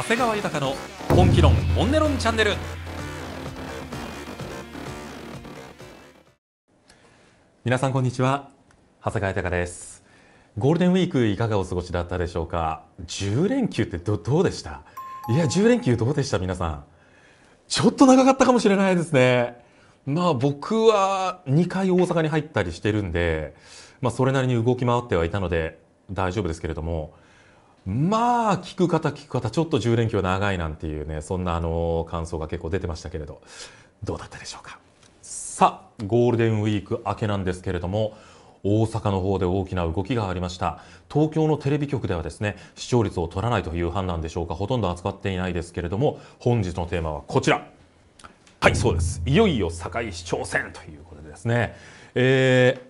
長谷川豊の本気論本音論チャンネル皆さんこんにちは長谷川豊ですゴールデンウィークいかがお過ごしだったでしょうか10連休ってどどうでしたいや10連休どうでした皆さんちょっと長かったかもしれないですねまあ僕は2回大阪に入ったりしてるんでまあそれなりに動き回ってはいたので大丈夫ですけれどもまあ聞く方聞く方ちょっと10連休長いなんていうねそんなあの感想が結構出てましたけれどどうだったでしょうかさあゴールデンウィーク明けなんですけれども大阪の方で大きな動きがありました東京のテレビ局ではですね視聴率を取らないという判断でしょうかほとんど扱っていないですけれども本日のテーマはこちらはいそうですいよいよ堺市長選ということでですね、え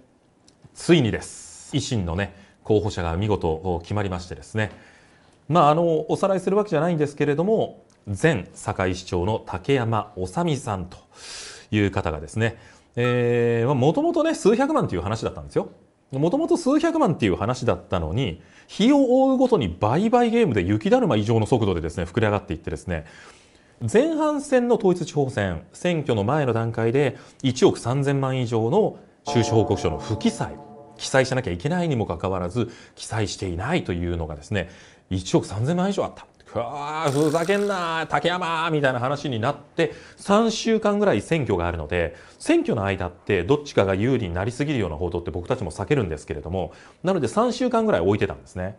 ー、ついにです維新のね候補者が見事決まりましてですねまあ、あのおさらいするわけじゃないんですけれども前堺市長の竹山修さんという方がですねもともとね数百万という話だったんですよ。もともと数百万という話だったのに日を追うごとに売買ゲームで雪だるま以上の速度でですね膨れ上がっていってですね前半戦の統一地方選選挙の前の段階で1億3000万以上の収支報告書の不記載記載しなきゃいけないにもかかわらず記載していないというのがですね1億3000万以上あった。ふざけんな竹山みたいな話になって3週間ぐらい選挙があるので選挙の間ってどっちかが有利になりすぎるような報道って僕たちも避けるんですけれどもなので3週間ぐらい置いてたんですね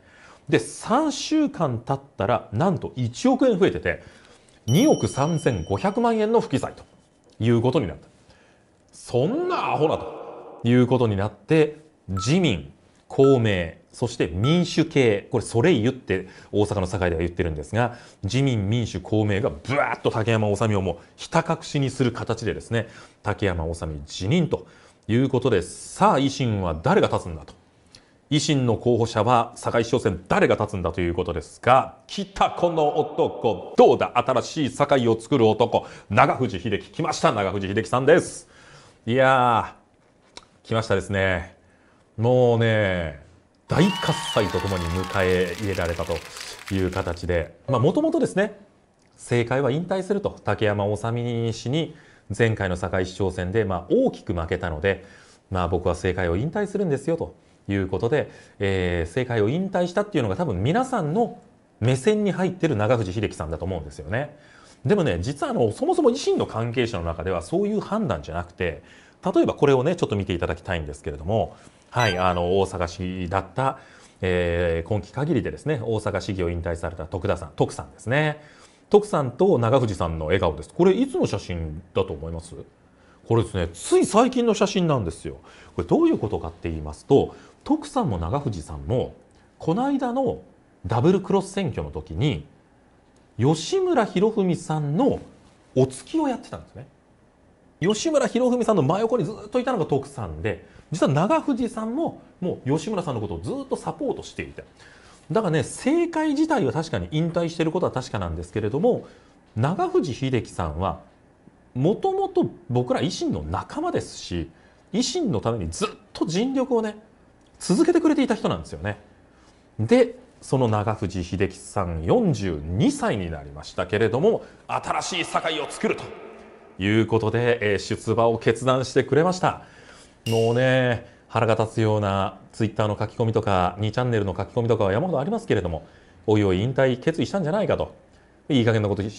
で3週間経ったらなんと1億円増えてて2億3500万円の不記載ということになったそんなアホなということになって自民公明そして民主系、これそれ言って大阪の堺では言ってるんですが、自民、民主、公明がぶわーっと竹山治をもうひた隠しにする形でですね、竹山治辞任ということで、さあ維新は誰が立つんだと。維新の候補者は堺市長選誰が立つんだということですが、来たこの男、どうだ新しい堺を作る男、長藤秀樹、来ました、長藤秀樹さんです。いやー、来ましたですね。もうね、大喝采とともに迎え入れられたという形で、もともとですね、政界は引退すると、竹山治氏に前回の堺市長選で、まあ、大きく負けたので、まあ、僕は政界を引退するんですよということで、え政界を引退したっていうのが多分皆さんの目線に入ってる長藤秀樹さんだと思うんですよね。でもね、実はあの、そもそも維新の関係者の中ではそういう判断じゃなくて、例えばこれをね、ちょっと見ていただきたいんですけれども、はい、あの大阪市だった、えー、今期限りでですね大阪市議を引退された徳田さん徳さんですね徳さんと長藤さんの笑顔ですこれいつの写真だと思いますこれですねつい最近の写真なんですよこれどういうことかって言いますと徳さんも長藤さんもこの間のダブルクロス選挙の時に吉村博文さんのお付きをやってたんですね吉村博文さんの真横にずっといたのが徳さんで実は長藤さんももう吉村さんのことをずっとサポートしていただからね政界自体は確かに引退してることは確かなんですけれども長藤秀樹さんはもともと僕ら維新の仲間ですし維新のためにずっと尽力をね続けてくれていた人なんですよね。でその長藤秀樹さん42歳になりましたけれども新しい堺を作るということで、えー、出馬を決断してくれましたもうね腹が立つようなツイッターの書き込みとか2チャンネルの書き込みとかは山ほどありますけれどもおいおい引退決意したんじゃないかといい加減なこと言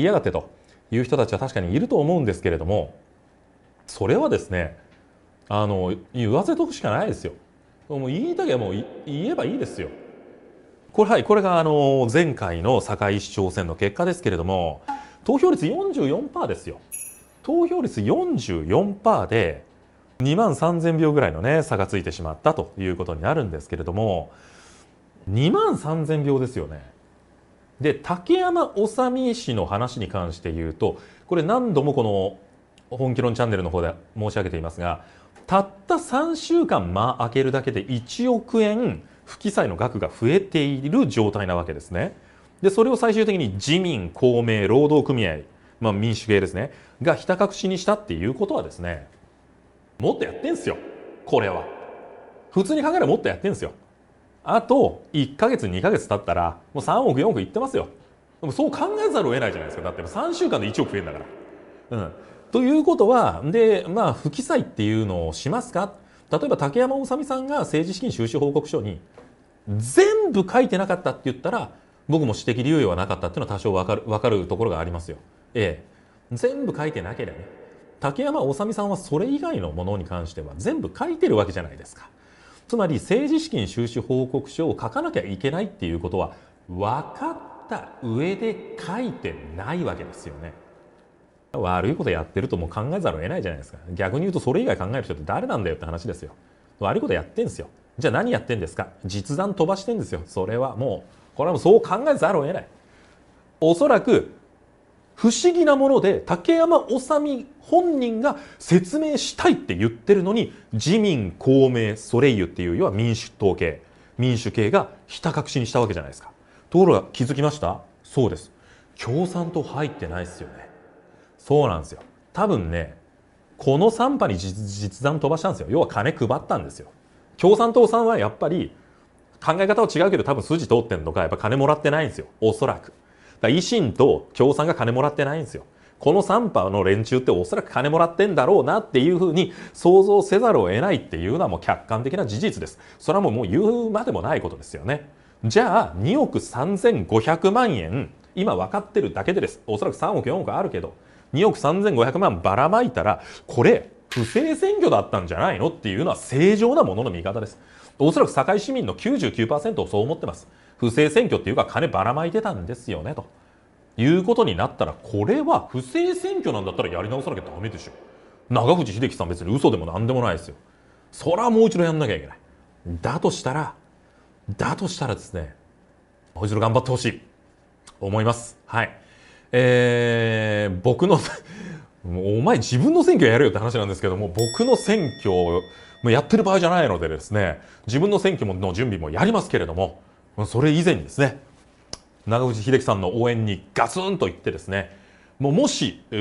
いやがってという人たちは確かにいると思うんですけれどもそれはですねあの言わせとくしかないですよ。もう言いたけもう言えばいいですよ。これはいこれがあの前回の堺市長選の結果ですけれども投票率44%ですよ。投票率44%で2万3000票ぐらいの、ね、差がついてしまったということになるんですけれども2万3000票ですよね。で竹山治美氏の話に関して言うとこれ何度もこの本気論チャンネルの方で申し上げていますがたった3週間間開けるだけで1億円不記載の額が増えている状態なわけですね。でそれを最終的に自民公明労働組合まあ、民主系ですねがひた隠しにしたっていうことはですねもっとやってんすよこれは普通に考えればもっとやってんすよあと1か月2か月経ったらもう3億4億いってますよでもそう考えざるを得ないじゃないですかだって3週間で1億増えんだから。うん、ということはで、まあ、不記載っていうのをしますか例えば竹山修さんが政治資金収支報告書に全部書いてなかったって言ったら僕も私的流用はなかったっていうのは多少分かる分かるところがありますよ。ええ、全部書いてなければね竹山修さんはそれ以外のものに関しては全部書いてるわけじゃないですかつまり政治資金収支報告書を書かなきゃいけないっていうことは分かった上で書いてないわけですよね悪いことやってるともう考えざるを得ないじゃないですか逆に言うとそれ以外考える人って誰なんだよって話ですよ悪いことやってんですよじゃあ何やってんですか実弾飛ばしてんですよそれはもうこれはもうそう考えざるを得ないおそらく不思議なもので竹山治美本人が説明したいって言ってるのに自民公明ソレイユっていう要は民主党系民主系がひた隠しにしたわけじゃないですかところが気づきましたそうです共産党入ってないですよねそうなんですよ多分ねこの3波に実弾飛ばしたんですよ要は金配ったんですよ共産党さんはやっぱり考え方は違うけど多分筋通ってんのかやっぱ金もらってないんですよおそらくだ維新と共産が金もらってないんですよ。この3波の連中っておそらく金もらってんだろうなっていうふうに想像せざるを得ないっていうのはもう客観的な事実です。それはもう言うまでもないことですよね。じゃあ2億3500万円今分かってるだけでです。おそらく3億4億あるけど2億3500万ばらまいたらこれ不正選挙だったんじゃないのっていうのは正常なものの見方です。おそらく堺市民の99%をそう思ってます。不正選挙っていうか金ばらまいてたんですよねということになったらこれは不正選挙なんだったらやり直さなきゃダメでしょ長藤秀樹さん別に嘘でも何でもないですよそれはもう一度やんなきゃいけないだとしたらだとしたらですねもう一度頑張ってほしい思いますはいえー、僕のお前自分の選挙やれよって話なんですけども僕の選挙をやってる場合じゃないのでですね自分の選挙の準備もやりますけれどもそれ以前にですね長渕秀樹さんの応援にガツンと言ってですねもうもしう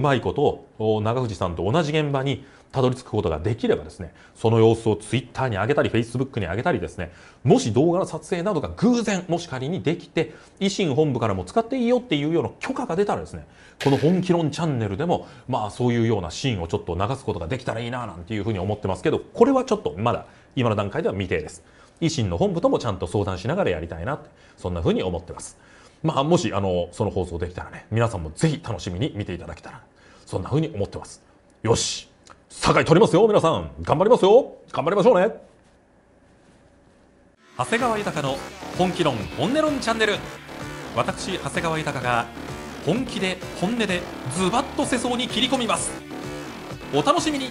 まいこと長藤さんと同じ現場にたどり着くことができればですねその様子をツイッターに上げたりフェイスブックに上げたりですねもし動画の撮影などが偶然もし仮にできて維新本部からも使っていいよっていうような許可が出たらですねこの「本気論チャンネル」でもまあそういうようなシーンをちょっと流すことができたらいいななんていうふうに思ってますけどこれはちょっとまだ今の段階では未定です。維新の本部ともちゃんと相談しながらやりたいなってそんな風に思ってます。まあ、もしあのその放送できたらね皆さんもぜひ楽しみに見ていただけたらそんな風に思ってます。よし酒井取りますよ皆さん頑張りますよ頑張りましょうね長谷川豊の本気論本音論チャンネル私長谷川豊が本気で本音でズバッと世相に切り込みますお楽しみに